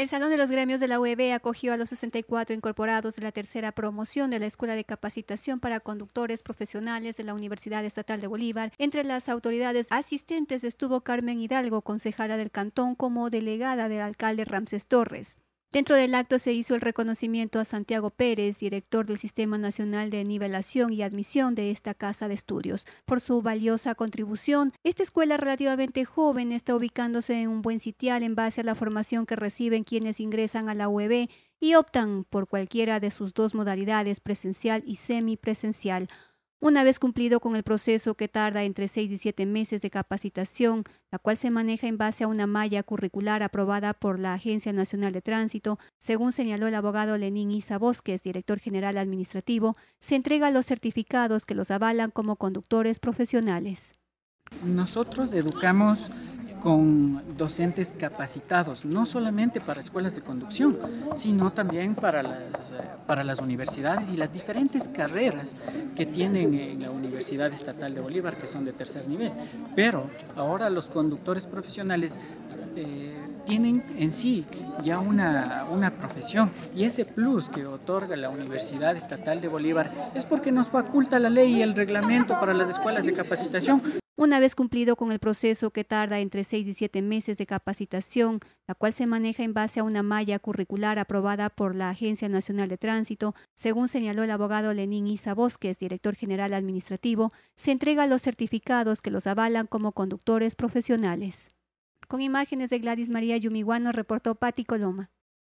El Salón de los Gremios de la UEB acogió a los 64 incorporados de la tercera promoción de la Escuela de Capacitación para Conductores Profesionales de la Universidad Estatal de Bolívar. Entre las autoridades asistentes estuvo Carmen Hidalgo, concejala del cantón, como delegada del alcalde Ramses Torres. Dentro del acto se hizo el reconocimiento a Santiago Pérez, director del Sistema Nacional de Nivelación y Admisión de esta Casa de Estudios, por su valiosa contribución. Esta escuela relativamente joven está ubicándose en un buen sitial en base a la formación que reciben quienes ingresan a la UEB y optan por cualquiera de sus dos modalidades, presencial y semipresencial. Una vez cumplido con el proceso que tarda entre 6 y 7 meses de capacitación, la cual se maneja en base a una malla curricular aprobada por la Agencia Nacional de Tránsito, según señaló el abogado Lenín Isa Bosques, director general administrativo, se entrega los certificados que los avalan como conductores profesionales. Nosotros educamos con docentes capacitados, no solamente para escuelas de conducción, sino también para las, eh, para las universidades y las diferentes carreras que tienen en la Universidad Estatal de Bolívar, que son de tercer nivel. Pero ahora los conductores profesionales eh, tienen en sí ya una profesión y ese plus que otorga la Universidad Estatal de Bolívar es porque nos faculta la ley y el reglamento para las escuelas de capacitación una vez cumplido con el proceso que tarda entre seis y siete meses de capacitación, la cual se maneja en base a una malla curricular aprobada por la Agencia Nacional de Tránsito, según señaló el abogado Lenín Isa Bosques, director general administrativo, se entrega los certificados que los avalan como conductores profesionales. Con imágenes de Gladys María Yumiguano reportó Patti Coloma.